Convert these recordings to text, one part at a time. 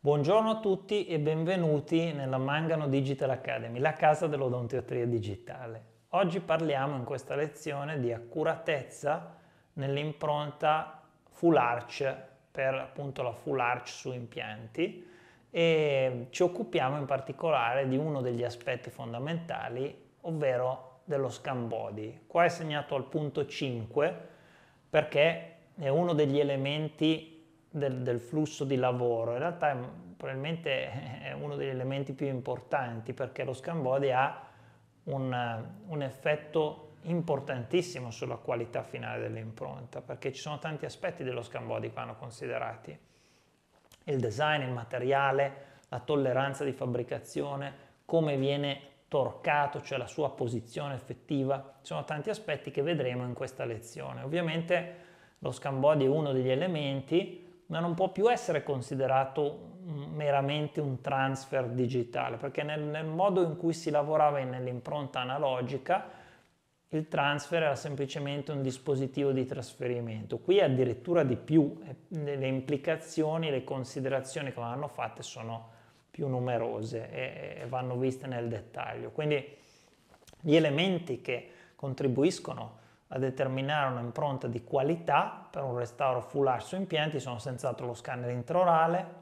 Buongiorno a tutti e benvenuti nella Mangano Digital Academy, la casa dell'odontiometria digitale. Oggi parliamo in questa lezione di accuratezza nell'impronta full arch per appunto la full arch su impianti e ci occupiamo in particolare di uno degli aspetti fondamentali, ovvero dello scan body. Qua è segnato al punto 5 perché è uno degli elementi del, del flusso di lavoro. In realtà è, mm, probabilmente è uno degli elementi più importanti perché lo Scambodi ha un, eh, un effetto importantissimo sulla qualità finale dell'impronta, perché ci sono tanti aspetti dello Scambodi che vanno considerati. Il design, il materiale, la tolleranza di fabbricazione, come viene torcato, cioè la sua posizione effettiva. Ci sono tanti aspetti che vedremo in questa lezione. Ovviamente lo Scambodi è uno degli elementi ma non può più essere considerato meramente un transfer digitale, perché nel, nel modo in cui si lavorava nell'impronta analogica, il transfer era semplicemente un dispositivo di trasferimento. Qui addirittura di più, le implicazioni, le considerazioni che vanno fatte sono più numerose e, vanno viste nel dettaglio. Quindi gli elementi che contribuiscono a determinare un'impronta di qualità per un restauro full su impianti sono senz'altro lo scanner intraorale,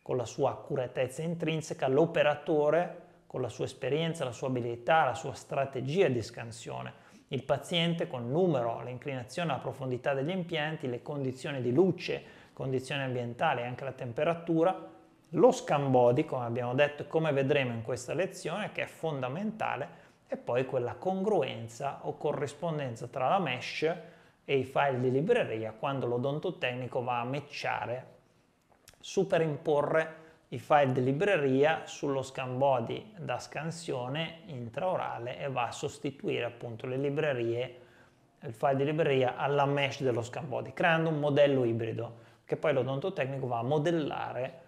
con la sua accuratezza intrinseca, l'operatore con la sua esperienza, la sua abilità, la sua strategia di scansione, il paziente con il numero, l'inclinazione, la profondità degli impianti, le condizioni di luce, condizioni ambientali e anche la temperatura, lo scan body, come abbiamo detto e come vedremo in questa lezione, che è fondamentale e poi quella congruenza o corrispondenza tra la mesh e i file di libreria quando l'odontotecnico va a matchare, superimporre i file di libreria sullo scan body da scansione intraorale e va a sostituire appunto le librerie, il file di libreria alla mesh dello scan body, creando un modello ibrido che poi l'odontotecnico va a modellare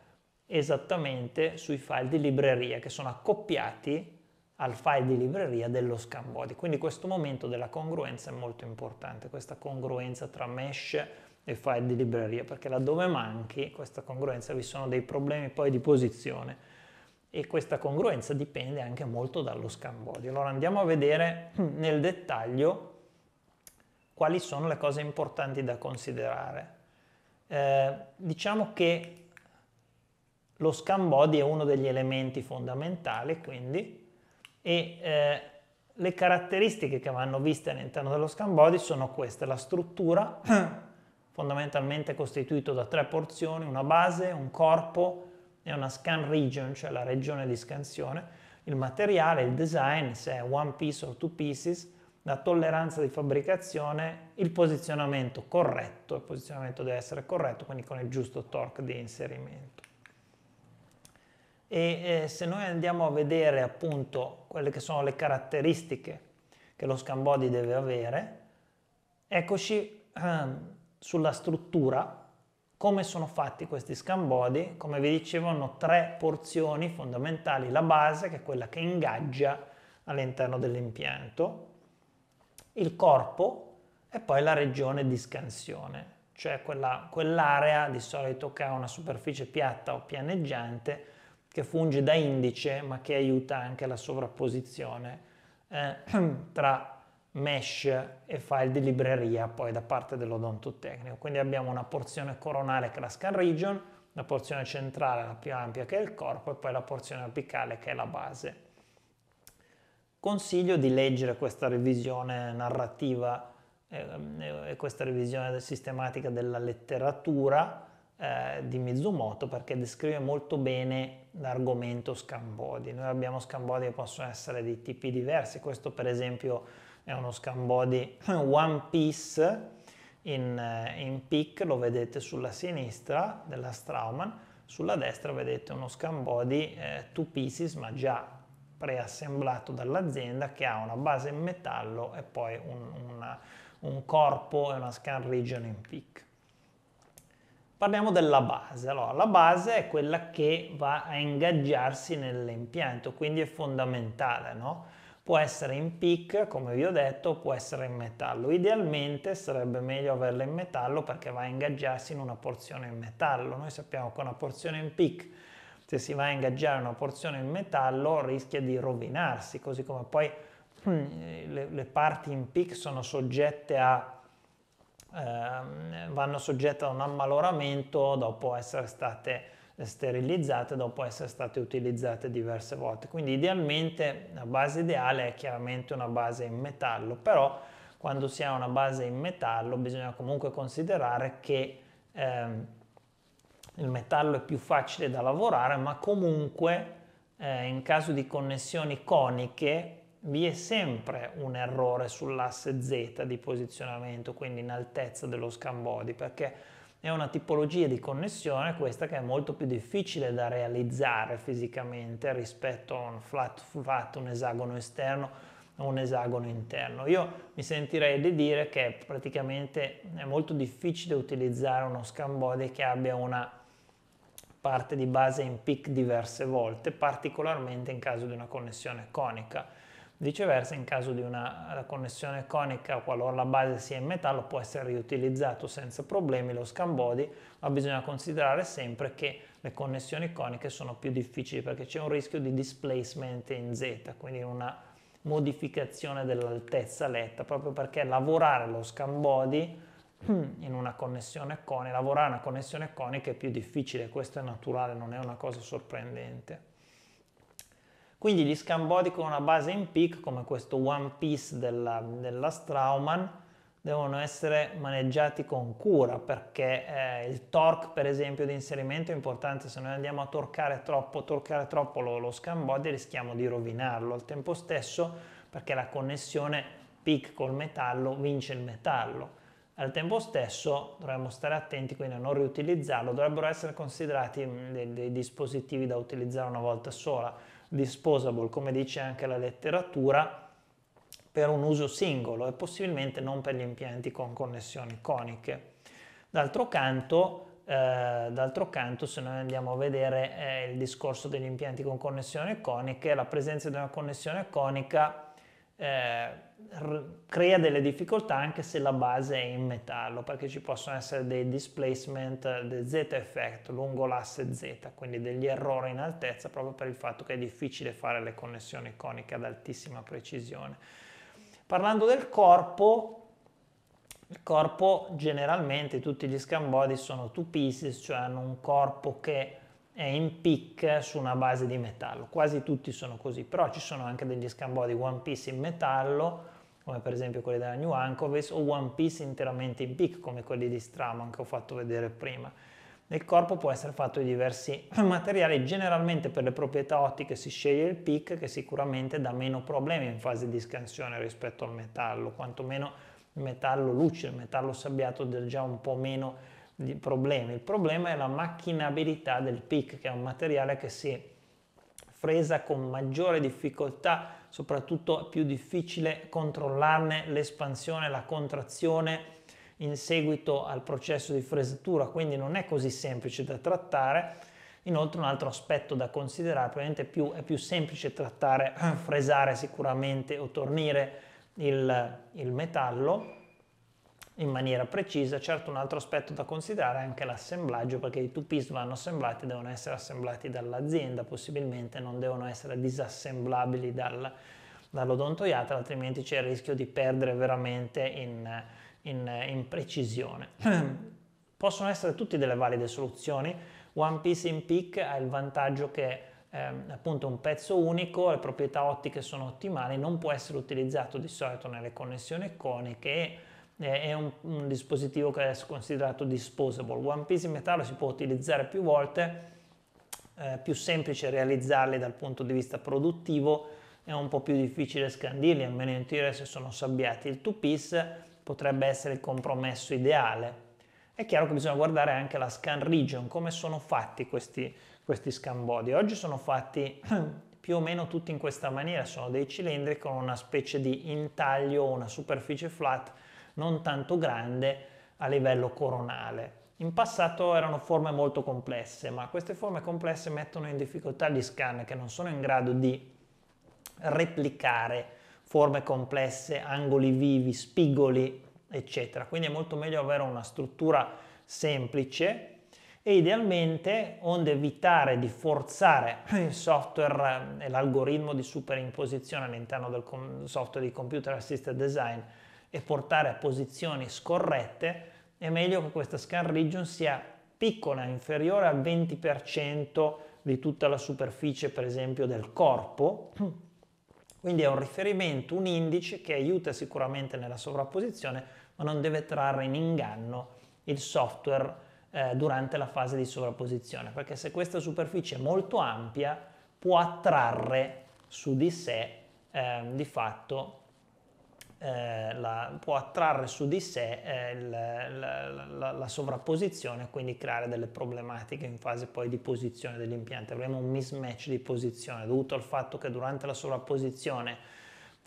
esattamente sui file di libreria che sono accoppiati al file di libreria dello Scambody. Quindi questo momento della congruenza è molto importante, questa congruenza tra mesh e file di libreria, perché laddove manchi questa congruenza vi sono dei problemi poi di posizione e questa congruenza dipende anche molto dallo Scambody. Allora andiamo a vedere nel dettaglio quali sono le cose importanti da considerare. Eh, diciamo che lo Scambody è uno degli elementi fondamentali, quindi e eh, le caratteristiche che vanno viste all'interno dello scan body sono queste, la struttura fondamentalmente è costituita da tre porzioni, una base, un corpo e una scan region, cioè la regione di scansione, il materiale, il design, se è one piece or two pieces, la tolleranza di fabbricazione, il posizionamento corretto, il posizionamento deve essere corretto, quindi con il giusto torque di inserimento e eh, se noi andiamo a vedere appunto quelle che sono le caratteristiche che lo scambody deve avere, eccoci ehm, sulla struttura, come sono fatti questi scambody, come vi dicevo hanno tre porzioni fondamentali, la base che è quella che ingaggia all'interno dell'impianto, il corpo e poi la regione di scansione, cioè quella, quell'area di solito che ha una superficie piatta o pianeggiante che funge da indice ma che aiuta anche la sovrapposizione eh, tra mesh e file di libreria poi da parte dell'odontotecnico. Quindi abbiamo una porzione coronale che è la scan region, la porzione centrale la più ampia che è il corpo e poi la porzione apicale che è la base. Consiglio di leggere questa revisione narrativa ehm, e questa revisione sistematica della letteratura eh, di Mizumoto perché descrive molto bene l'argomento scambodi. Noi abbiamo scambodi che possono essere di tipi diversi, questo per esempio è uno scambodi One Piece in, eh, in pic, lo vedete sulla sinistra della Strauman, sulla destra vedete uno scambodi eh, two pieces ma già preassemblato dall'azienda che ha una base in metallo e poi un, una, un corpo e una scan region in peak. Parliamo della base. Allora, la base è quella che va a ingaggiarsi nell'impianto, quindi è fondamentale, no? Può essere in PIC, come vi ho detto, può essere in metallo. Idealmente sarebbe meglio averla in metallo perché va a ingaggiarsi in una porzione in metallo. Noi sappiamo che una porzione in PIC, se si va a ingaggiare una porzione in metallo, rischia di rovinarsi, così come poi le, le parti in PIC sono soggette a eh, vanno soggette a un ammaloramento dopo essere state sterilizzate dopo essere state utilizzate diverse volte. Quindi idealmente la base ideale è chiaramente una base in metallo, però quando si ha una base in metallo bisogna comunque considerare che ehm, il metallo è più facile da lavorare, ma comunque eh, in caso di connessioni coniche vi è sempre un errore sull'asse Z di posizionamento, quindi in altezza dello scan body, perché è una tipologia di connessione questa che è molto più difficile da realizzare fisicamente rispetto a un flat flat, un esagono esterno o un esagono interno. Io mi sentirei di dire che praticamente è molto difficile utilizzare uno scan body che abbia una parte di base in peak diverse volte, particolarmente in caso di una connessione conica Viceversa, in caso di una connessione conica, qualora la base sia in metallo, può essere riutilizzato senza problemi lo scan body, ma bisogna considerare sempre che le connessioni coniche sono più difficili perché c'è un rischio di displacement in Z, quindi una modificazione dell'altezza letta, proprio perché lavorare lo scan body in una connessione conica, lavorare una connessione conica è più difficile, questo è naturale, non è una cosa sorprendente. Quindi gli scambodi con una base in peak, come questo one piece della, della Strauman, devono essere maneggiati con cura perché eh, il torque per esempio di inserimento è importante se noi andiamo a torcare troppo, torcare troppo lo, lo scambody rischiamo di rovinarlo al tempo stesso perché la connessione PIC col metallo vince il metallo al tempo stesso dovremmo stare attenti quindi a non riutilizzarlo dovrebbero essere considerati mm, dei, dei dispositivi da utilizzare una volta sola disposable, come dice anche la letteratura, per un uso singolo e possibilmente non per gli impianti con connessioni coniche. D'altro canto, eh, d'altro canto, se noi andiamo a vedere eh, il discorso degli impianti con connessioni coniche, la presenza di una connessione conica eh, crea delle difficoltà anche se la base è in metallo perché ci possono essere dei displacement del z effect lungo l'asse z quindi degli errori in altezza proprio per il fatto che è difficile fare le connessioni coniche ad altissima precisione parlando del corpo il corpo generalmente tutti gli scambodi sono two pieces cioè hanno un corpo che è in pick su una base di metallo, quasi tutti sono così, però ci sono anche degli scambodi One Piece in metallo, come per esempio quelli della New Ankovis, o One Piece interamente in pick, come quelli di Stramon che ho fatto vedere prima. Il corpo può essere fatto di diversi materiali, generalmente per le proprietà ottiche si sceglie il PIC che sicuramente dà meno problemi in fase di scansione rispetto al metallo, quantomeno il metallo lucido, il metallo sabbiato del già un po' meno di problemi. Il problema è la macchinabilità del PIC, che è un materiale che si fresa con maggiore difficoltà, soprattutto è più difficile controllarne l'espansione, la contrazione in seguito al processo di fresatura, quindi non è così semplice da trattare. Inoltre un altro aspetto da considerare, probabilmente più, è più semplice trattare, fresare sicuramente o tornire il, il metallo, in maniera precisa. Certo un altro aspetto da considerare è anche l'assemblaggio, perché i two-piece vanno assemblati, devono essere assemblati dall'azienda, possibilmente non devono essere disassemblabili dal, dall'odontoiatra, altrimenti c'è il rischio di perdere veramente in, in, in precisione. Possono essere tutte delle valide soluzioni. One Piece in Peak ha il vantaggio che eh, appunto un pezzo unico, le proprietà ottiche sono ottimali, non può essere utilizzato di solito nelle connessioni coniche eh, è un, un, dispositivo che è considerato disposable. One piece in metallo si può utilizzare più volte, è eh, più semplice realizzarli dal punto di vista produttivo, è un po' più difficile scandirli, almeno in teoria se sono sabbiati. Il two piece potrebbe essere il compromesso ideale. È chiaro che bisogna guardare anche la scan region, come sono fatti questi, questi scan body. Oggi sono fatti più o meno tutti in questa maniera, sono dei cilindri con una specie di intaglio, una superficie flat non tanto grande a livello coronale. In passato erano forme molto complesse, ma queste forme complesse mettono in difficoltà gli scanner che non sono in grado di replicare forme complesse, angoli vivi, spigoli, eccetera. Quindi è molto meglio avere una struttura semplice e idealmente, onde evitare di forzare il software e l'algoritmo di superimposizione all'interno del software di computer assisted design e portare a posizioni scorrette, è meglio che questa scan region sia piccola, inferiore al 20% di tutta la superficie, per esempio, del corpo. Quindi è un riferimento, un indice che aiuta sicuramente nella sovrapposizione, ma non deve trarre in inganno il software eh, durante la fase di sovrapposizione, perché se questa superficie è molto ampia può attrarre su di sé eh, di fatto eh, la, può attrarre su di sé eh, il, la, la, la, sovrapposizione e quindi creare delle problematiche in fase poi di posizione dell'impianto. Avremo un mismatch di posizione dovuto al fatto che durante la sovrapposizione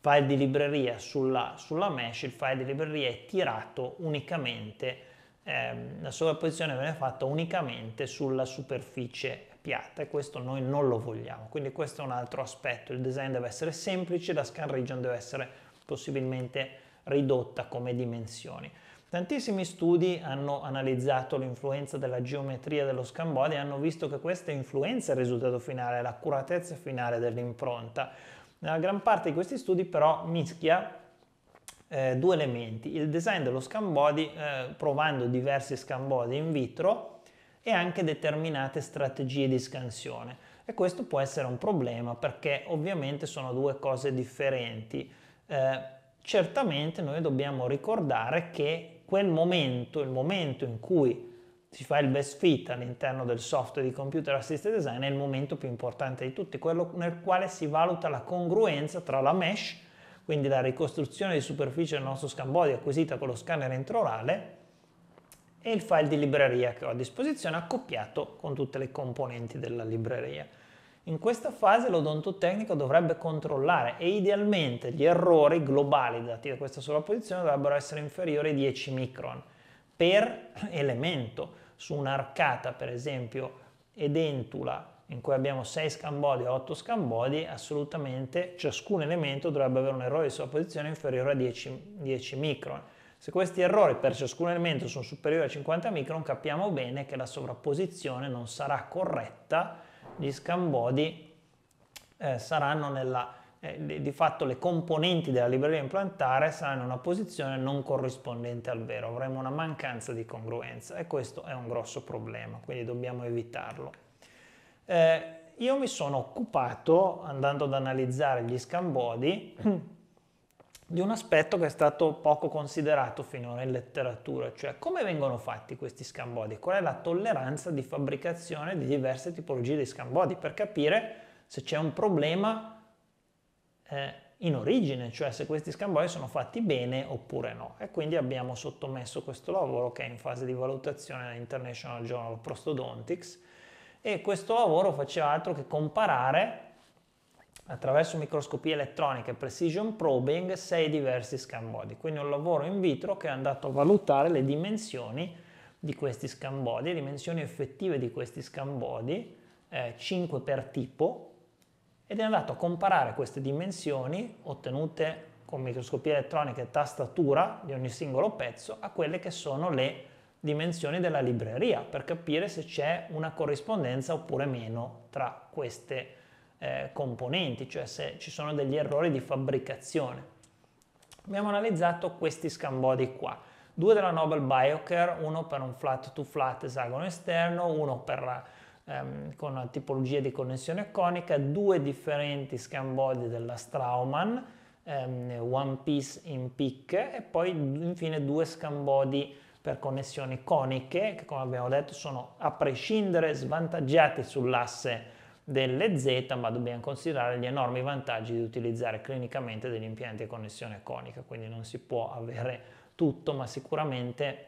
file di libreria sulla, sulla mesh, il file di libreria è tirato unicamente, ehm, la sovrapposizione viene fatta unicamente sulla superficie piatta e questo noi non lo vogliamo. Quindi questo è un altro aspetto, il design deve essere semplice, la scan region deve essere possibilmente ridotta come dimensioni. Tantissimi studi hanno analizzato l'influenza della geometria dello scambode e hanno visto che questa influenza il risultato finale, l'accuratezza finale dell'impronta. Nella gran parte di questi studi però mischia eh, due elementi, il design dello scambody eh, provando diversi scambody in vitro e anche determinate strategie di scansione. E questo può essere un problema perché ovviamente sono due cose differenti eh, certamente noi dobbiamo ricordare che quel momento, il momento in cui si fa il best fit all'interno del software di computer assisted design è il momento più importante di tutti, quello nel quale si valuta la congruenza tra la mesh, quindi la ricostruzione di superficie del nostro scambody acquisita con lo scanner intraorale, e il file di libreria che ho a disposizione accoppiato con tutte le componenti della libreria. In questa fase l'odontotecnico dovrebbe controllare e idealmente gli errori globali dati da questa sola posizione dovrebbero essere inferiori ai 10 micron per elemento. Su un'arcata, per esempio, edentula in cui abbiamo 6 scambodi e 8 scambodi, assolutamente ciascun elemento dovrebbe avere un errore di sovrapposizione inferiore a 10, 10 micron. Se questi errori per ciascun elemento sono superiori a 50 micron, capiamo bene che la sovrapposizione non sarà corretta gli scambodi eh, saranno nella, eh, di fatto le componenti della libreria implantare saranno in una posizione non corrispondente al vero, avremo una mancanza di congruenza e questo è un grosso problema, quindi dobbiamo evitarlo. Eh, io mi sono occupato, andando ad analizzare gli scambodi, di un aspetto che è stato poco considerato finora in letteratura, cioè come vengono fatti questi scambodi, qual è la tolleranza di fabbricazione di diverse tipologie di scambodi per capire se c'è un problema eh, in origine, cioè se questi scambodi sono fatti bene oppure no. E quindi abbiamo sottomesso questo lavoro che è in fase di valutazione all'International Journal of Prostodontics e questo lavoro faceva altro che comparare attraverso microscopia elettronica e precision probing sei diversi scambodi. quindi un lavoro in vitro che è andato a valutare le dimensioni di questi scambodi, le dimensioni effettive di questi scambodi, eh, 5 per tipo, ed è andato a comparare queste dimensioni ottenute con microscopia elettronica e tastatura di ogni singolo pezzo a quelle che sono le dimensioni della libreria per capire se c'è una corrispondenza oppure meno tra queste dimensioni eh, componenti, cioè se ci sono degli errori di fabbricazione. Abbiamo analizzato questi scambodi qua, due della Nobel Biocare, uno per un flat to flat esagono esterno, uno per la, ehm, con una tipologia di connessione conica, due differenti scambodi della Straumann, ehm, One Piece in peak e poi infine due scambodi per connessioni coniche che come abbiamo detto sono a prescindere svantaggiati sull'asse delle Z, ma dobbiamo considerare gli enormi vantaggi di utilizzare clinicamente degli impianti a connessione conica, quindi non si può avere tutto, ma sicuramente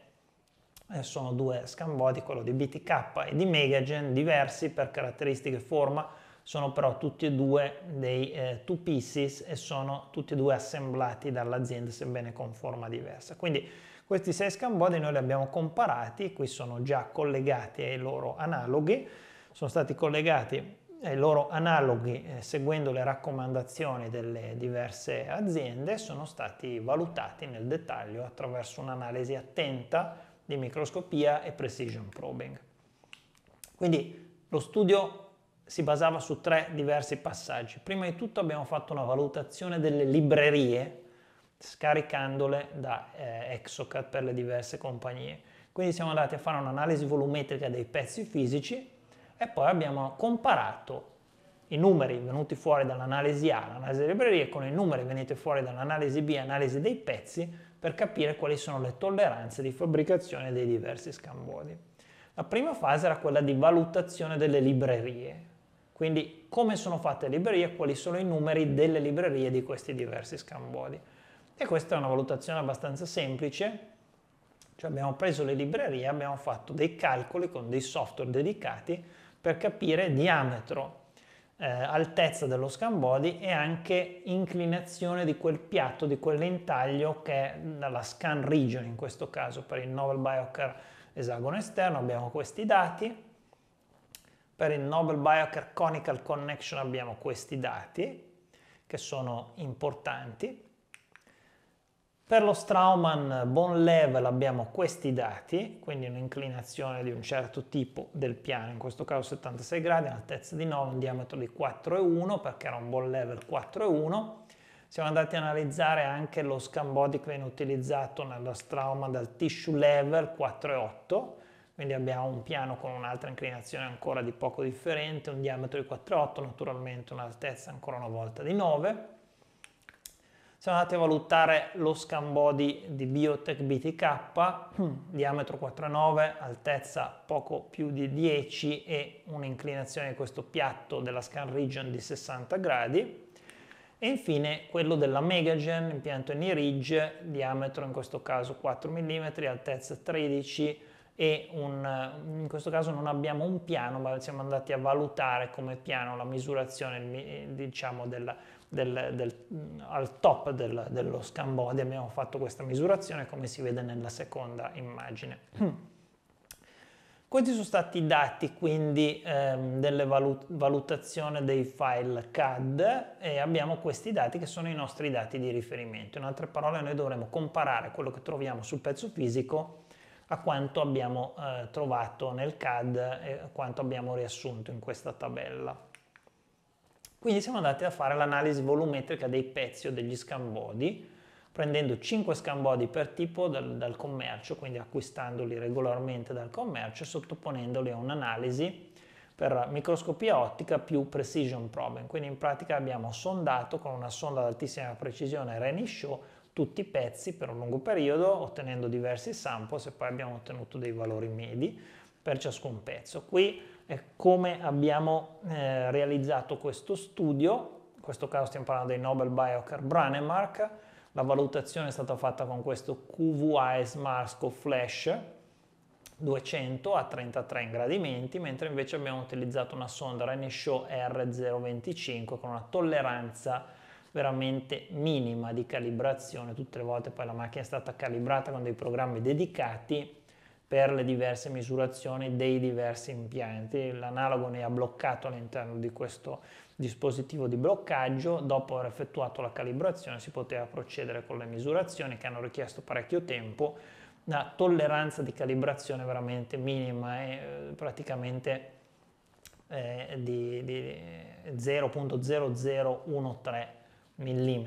eh, sono due scan body, quello di BTK e di Megagen, diversi per caratteristiche e forma, sono però tutti e due dei eh, two pieces e sono tutti e due assemblati dall'azienda, sebbene con forma diversa. Quindi questi sei scan body noi li abbiamo comparati, qui sono già collegati ai loro analoghi, sono stati collegati ai loro analoghi eh, seguendo le raccomandazioni delle diverse aziende sono stati valutati nel dettaglio attraverso un'analisi attenta di microscopia e precision probing. Quindi lo studio si basava su tre diversi passaggi. Prima di tutto abbiamo fatto una valutazione delle librerie scaricandole da eh, Exocad per le diverse compagnie. Quindi siamo andati a fare un'analisi volumetrica dei pezzi fisici e poi abbiamo comparato i numeri venuti fuori dall'analisi A, l'analisi delle librerie, con i numeri venuti fuori dall'analisi B, analisi dei pezzi, per capire quali sono le tolleranze di fabbricazione dei diversi scambodi. La prima fase era quella di valutazione delle librerie, quindi come sono fatte le librerie, quali sono i numeri delle librerie di questi diversi scambodi. E questa è una valutazione abbastanza semplice, cioè abbiamo preso le librerie, abbiamo fatto dei calcoli con dei software dedicati per capire diametro, eh, altezza dello scanbody e anche inclinazione di quel piatto, di quell'intaglio che è la scan region in questo caso per il Nobel Biocar esagono esterno abbiamo questi dati, per il Nobel Biocar Conical Connection abbiamo questi dati che sono importanti per lo Strauman Bone Level abbiamo questi dati, quindi un'inclinazione di un certo tipo del piano, in questo caso 76 gradi, un'altezza di 9, un diametro di 4,1 perché era un Bone Level 4,1. Siamo andati a analizzare anche lo scambodi che viene utilizzato nella Strauman dal Tissue Level 4,8, quindi abbiamo un piano con un'altra inclinazione ancora di poco differente, un diametro di 4,8, naturalmente un'altezza ancora una volta di 9 siamo andati a valutare lo scan body di Biotech BTK, hmm, diametro 4,9, altezza poco più di 10 e un'inclinazione di questo piatto della scan region di 60 gradi. E infine quello della Megagen, impianto in ridge, diametro in questo caso 4 mm, altezza 13 e un, in questo caso non abbiamo un piano, ma siamo andati a valutare come piano la misurazione diciamo, della, del, del, al top del, dello scan body abbiamo fatto questa misurazione come si vede nella seconda immagine. Questi sono stati i dati quindi ehm, delle valut- valutazione dei file CAD e abbiamo questi dati che sono i nostri dati di riferimento. In altre parole noi dovremo comparare quello che troviamo sul pezzo fisico a quanto abbiamo eh, trovato nel CAD e a quanto abbiamo riassunto in questa tabella. Quindi siamo andati a fare l'analisi volumetrica dei pezzi o degli scambodi, prendendo 5 scambodi per tipo dal, dal commercio, quindi acquistandoli regolarmente dal commercio e sottoponendoli a un'analisi per microscopia ottica più precision probing. Quindi in pratica abbiamo sondato con una sonda ad altissima precisione Rennie Shaw tutti i pezzi per un lungo periodo ottenendo diversi samples e poi abbiamo ottenuto dei valori medi per ciascun pezzo. Qui come abbiamo eh, realizzato questo studio, in questo caso stiamo parlando dei Nobel Biocar Brannemark, la valutazione è stata fatta con questo QVAS Marsco Flash 200 a 33 ingradimenti, mentre invece abbiamo utilizzato una sonda Renishaw R025 con una tolleranza veramente minima di calibrazione, tutte le volte poi la macchina è stata calibrata con dei programmi dedicati per le diverse misurazioni dei diversi impianti. L'analogo ne ha bloccato all'interno di questo dispositivo di bloccaggio, dopo aver effettuato la calibrazione si poteva procedere con le misurazioni che hanno richiesto parecchio tempo, una tolleranza di calibrazione veramente minima e eh, praticamente eh, di, di 0.0013 mm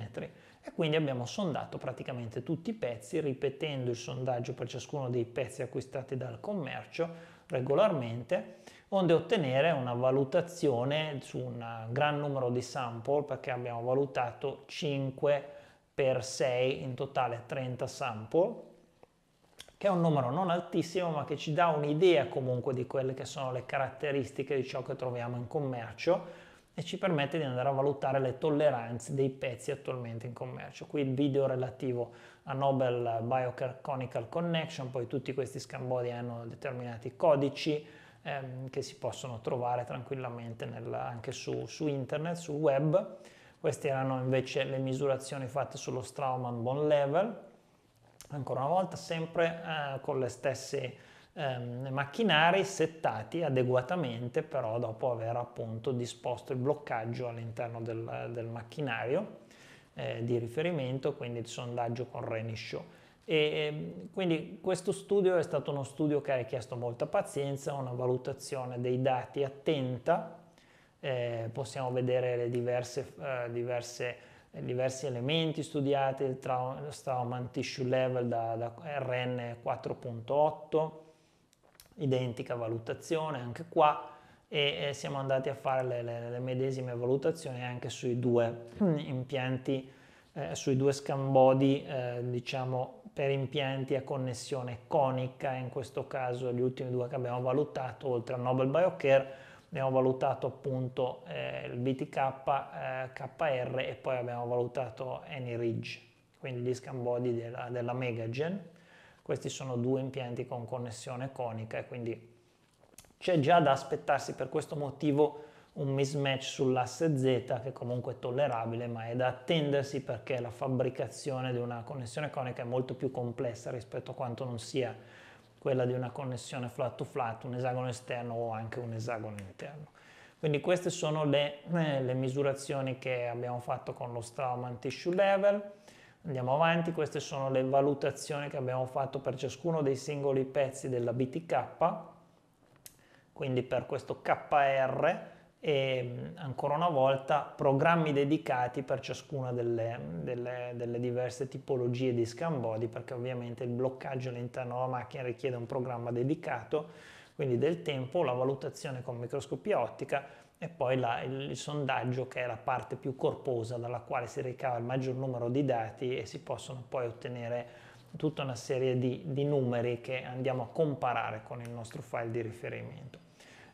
e quindi abbiamo sondato praticamente tutti i pezzi ripetendo il sondaggio per ciascuno dei pezzi acquistati dal commercio regolarmente onde ottenere una valutazione su un gran numero di sample perché abbiamo valutato 5 per 6 in totale 30 sample che è un numero non altissimo ma che ci dà un'idea comunque di quelle che sono le caratteristiche di ciò che troviamo in commercio e ci permette di andare a valutare le tolleranze dei pezzi attualmente in commercio. Qui il video relativo a Nobel Bioconical Connection, poi tutti questi scambodi hanno determinati codici ehm, che si possono trovare tranquillamente nel, anche su, su, internet, sul web. Queste erano invece le misurazioni fatte sullo Strauman Bone Level, ancora una volta sempre eh, con le stesse ehm, macchinari settati adeguatamente però dopo aver appunto disposto il bloccaggio all'interno del, del macchinario eh, di riferimento, quindi il sondaggio con Renishow. E, ehm, quindi questo studio è stato uno studio che ha richiesto molta pazienza, una valutazione dei dati attenta, eh, possiamo vedere le diverse, eh, diverse, diversi elementi studiati, il trauma, trauma tissue level da, da RN identica valutazione anche qua e siamo andati a fare le, le, le medesime valutazioni anche sui due mm. impianti, eh, sui due scambodi, eh, diciamo per impianti a connessione conica, in questo caso gli ultimi due che abbiamo valutato, oltre a Nobel Biocare, abbiamo valutato appunto eh, il BTK, eh, KR e poi abbiamo valutato AnyRidge quindi gli scambodi della, della Megagen. Questi sono due impianti con connessione conica e quindi c'è già da aspettarsi per questo motivo un mismatch sull'asse Z che comunque è tollerabile ma è da attendersi perché la fabbricazione di una connessione conica è molto più complessa rispetto a quanto non sia quella di una connessione flat to flat, un esagono esterno o anche un esagono interno. Quindi queste sono le, eh, le misurazioni che abbiamo fatto con lo Strauman Tissue Level. Andiamo avanti, queste sono le valutazioni che abbiamo fatto per ciascuno dei singoli pezzi della BTK, quindi per questo KR e ancora una volta programmi dedicati per ciascuna delle, delle, delle diverse tipologie di scan body perché ovviamente il bloccaggio all'interno della macchina richiede un programma dedicato, quindi del tempo, la valutazione con microscopia ottica e poi la, il, il, sondaggio che è la parte più corposa dalla quale si ricava il maggior numero di dati e si possono poi ottenere tutta una serie di, di numeri che andiamo a comparare con il nostro file di riferimento.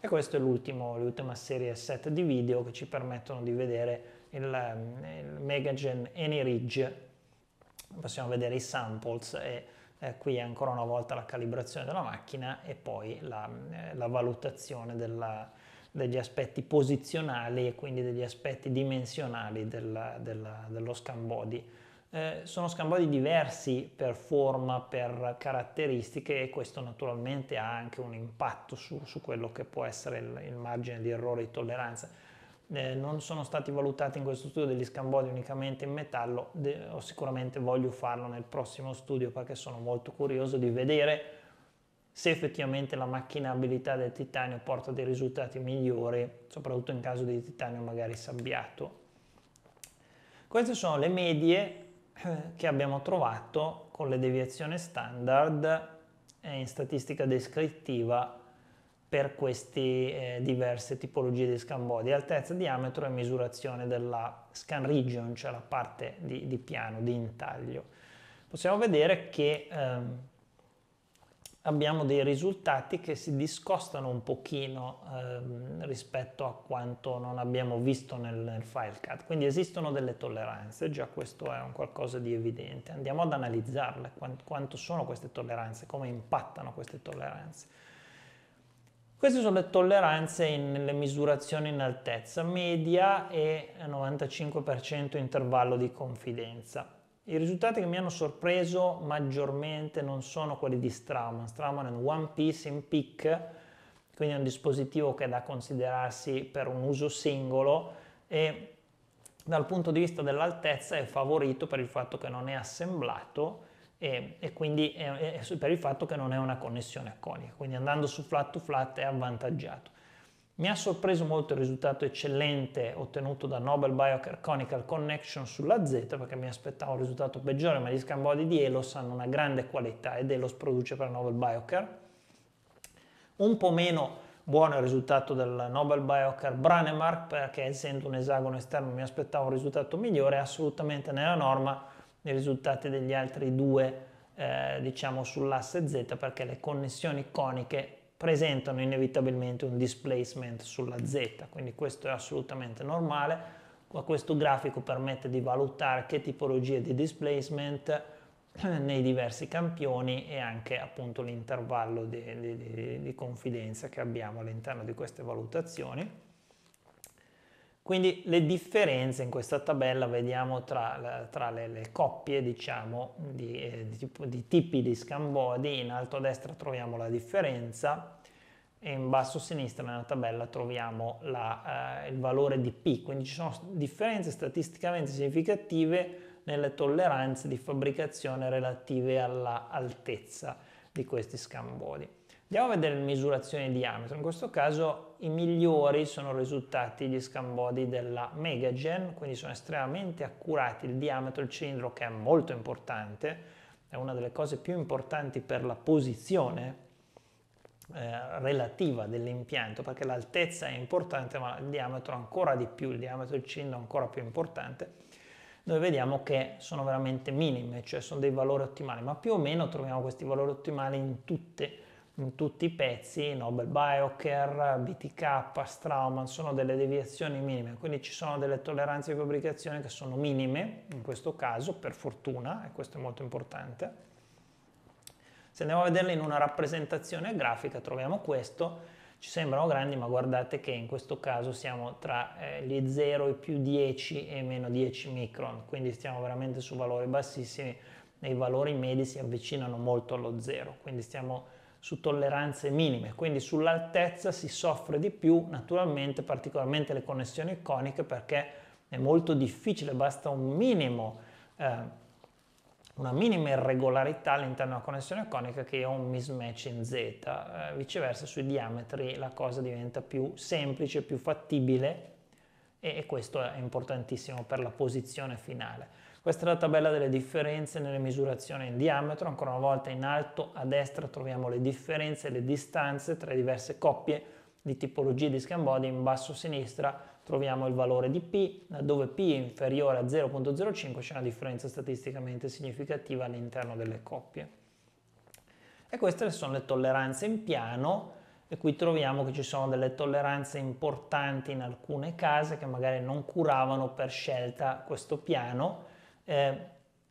E questo è l'ultima serie set di video che ci permettono di vedere il, il Megagen AnyRidge, possiamo vedere i samples e eh, qui ancora una volta la calibrazione della macchina e poi la, eh, la valutazione della, degli aspetti posizionali e quindi degli aspetti dimensionali della, della, dello scambodi. Eh, sono scambodi diversi per forma, per caratteristiche e questo naturalmente ha anche un impatto su, su quello che può essere il, il margine di errore e di tolleranza. Eh, non sono stati valutati in questo studio degli scambodi unicamente in metallo, de- sicuramente voglio farlo nel prossimo studio perché sono molto curioso di vedere se effettivamente la macchinabilità del titanio porta dei risultati migliori, soprattutto in caso di titanio magari sabbiato. Queste sono le medie eh, che abbiamo trovato con le deviazioni standard eh, in statistica descrittiva per queste eh, diverse tipologie di scan body, altezza, diametro e misurazione della scan region, cioè la parte di, di piano, di intaglio. Possiamo vedere che ehm, abbiamo dei risultati che si discostano un pochino ehm, rispetto a quanto non abbiamo visto nel, nel Filecat. Quindi esistono delle tolleranze, già questo è un qualcosa di evidente. Andiamo ad analizzarle, quant, quanto sono queste tolleranze, come impattano queste tolleranze. Queste sono le tolleranze in, nelle misurazioni in altezza media e 95% intervallo di confidenza. I risultati che mi hanno sorpreso maggiormente non sono quelli di Strauman. Strauman è un one piece in Peak, quindi è un dispositivo che è da considerarsi per un uso singolo e dal punto di vista dell'altezza è favorito per il fatto che non è assemblato e, e quindi è, è per il fatto che non è una connessione a conica. Quindi andando su flat to flat è avvantaggiato. Mi ha sorpreso molto il risultato eccellente ottenuto da Nobel Conical Connection sulla Z perché mi aspettavo un risultato peggiore, ma gli scambodi di Elos hanno una grande qualità ed Elos produce per Nobel Biocar. Un po' meno buono il risultato del Nobel Biocar Branemark perché essendo un esagono esterno mi aspettavo un risultato migliore, assolutamente nella norma i risultati degli altri due eh, diciamo sull'asse Z perché le connessioni coniche presentano inevitabilmente un displacement sulla z, quindi questo è assolutamente normale, questo grafico permette di valutare che tipologie di displacement eh, nei diversi campioni e anche appunto l'intervallo di, di, di, di confidenza che abbiamo all'interno di queste valutazioni. Quindi le differenze in questa tabella vediamo tra, tra le, le, coppie diciamo, di, eh, di, di, tipi di scambodi, in alto a destra troviamo la differenza e in basso a sinistra nella tabella troviamo la, eh, il valore di P, quindi ci sono differenze statisticamente significative nelle tolleranze di fabbricazione relative all'altezza di questi scambodi. Andiamo a vedere le misurazioni di diametro, in questo caso i migliori sono risultati gli scambodi della Megagen, quindi sono estremamente accurati, il diametro del cilindro che è molto importante, è una delle cose più importanti per la posizione eh, relativa dell'impianto, perché l'altezza è importante ma il diametro ancora di più, il diametro del cilindro è ancora più importante, noi vediamo che sono veramente minime, cioè sono dei valori ottimali, ma più o meno troviamo questi valori ottimali in tutte le in tutti i pezzi, Nobel Bioker, BTK, Strauman, sono delle deviazioni minime, quindi ci sono delle tolleranze di fabbricazione che sono minime, in questo caso, per fortuna, e questo è molto importante. Se andiamo a vederle in una rappresentazione grafica troviamo questo, ci sembrano grandi ma guardate che in questo caso siamo tra eh, gli 0 e più 10 e meno 10 micron, quindi stiamo veramente su valori bassissimi, e i valori medi si avvicinano molto allo 0, quindi stiamo su tolleranze minime, quindi sull'altezza si soffre di più naturalmente, particolarmente le connessioni coniche perché è molto difficile, basta un minimo, eh, una minima irregolarità all'interno della connessione conica che io ho un mismatch in Z, eh, viceversa sui diametri la cosa diventa più semplice, più fattibile e, e questo è importantissimo per la posizione finale. Questa è la tabella delle differenze nelle misurazioni in diametro, ancora una volta in alto a destra troviamo le differenze e le distanze tra le diverse coppie di tipologie di scan in basso a sinistra troviamo il valore di P, laddove P è inferiore a 0.05 c'è una differenza statisticamente significativa all'interno delle coppie. E queste sono le tolleranze in piano, e qui troviamo che ci sono delle tolleranze importanti in alcune case che magari non curavano per scelta questo piano eh,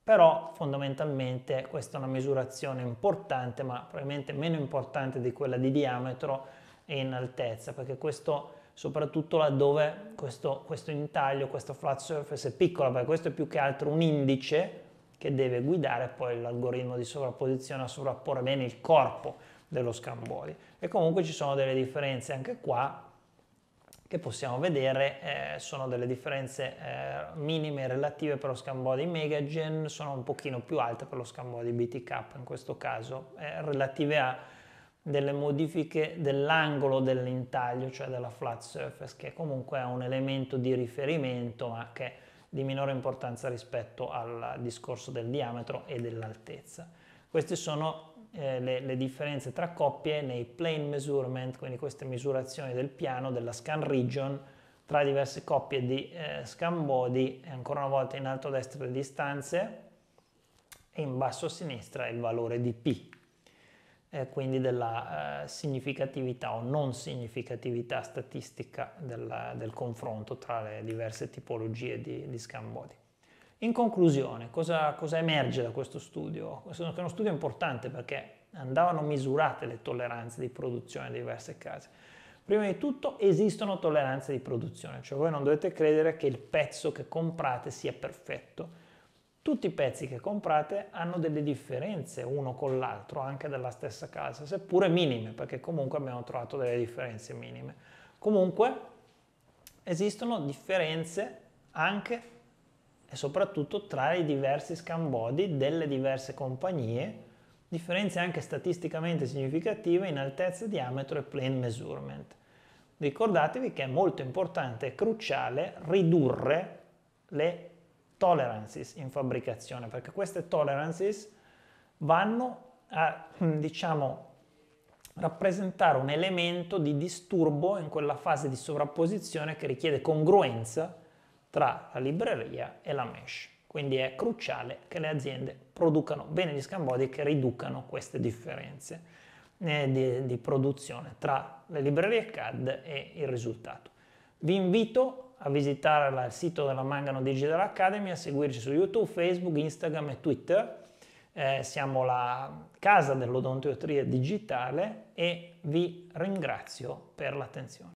però fondamentalmente questa è una misurazione importante, ma probabilmente meno importante di quella di diametro e in altezza, perché questo soprattutto laddove questo, questo intaglio, questo flat surface è piccolo, perché questo è più che altro un indice che deve guidare poi l'algoritmo di sovrapposizione a sovrapporre bene il corpo dello scamboli. E comunque ci sono delle differenze anche qua, che possiamo vedere eh, sono delle differenze eh, minime relative per lo scan body Megagen, sono un pochino più alte per lo scan body BTK in questo caso, eh, relative a delle modifiche dell'angolo dell'intaglio, cioè della flat surface, che comunque è un elemento di riferimento ma che è di minore importanza rispetto al discorso del diametro e dell'altezza. Questi sono eh, le, le, differenze tra coppie nei plane measurement, quindi queste misurazioni del piano, della scan region, tra diverse coppie di eh, scan body e ancora una volta in alto a destra le distanze e in basso a sinistra il valore di P, eh, quindi della eh, significatività o non significatività statistica della, del confronto tra le diverse tipologie di, di scan body. In conclusione, cosa, cosa emerge da questo studio? Questo è uno studio importante perché andavano misurate le tolleranze di produzione di diverse case. Prima di tutto esistono tolleranze di produzione, cioè voi non dovete credere che il pezzo che comprate sia perfetto. Tutti i pezzi che comprate hanno delle differenze uno con l'altro, anche della stessa casa, seppure minime, perché comunque abbiamo trovato delle differenze minime. Comunque esistono differenze anche e soprattutto tra i diversi scan body delle diverse compagnie, differenze anche statisticamente significative in altezza, diametro e plane measurement. Ricordatevi che è molto importante e cruciale ridurre le tolerances in fabbricazione, perché queste tolerances vanno a, diciamo, rappresentare un elemento di disturbo in quella fase di sovrapposizione che richiede congruenza tra la libreria e la mesh. Quindi è cruciale che le aziende producano bene gli scambodi e che riducano queste differenze eh, di, di produzione tra le librerie CAD e il risultato. Vi invito a visitare il sito della Mangano Digital Academy, a seguirci su YouTube, Facebook, Instagram e Twitter. Eh, siamo la casa dell'odontotria digitale e vi ringrazio per l'attenzione.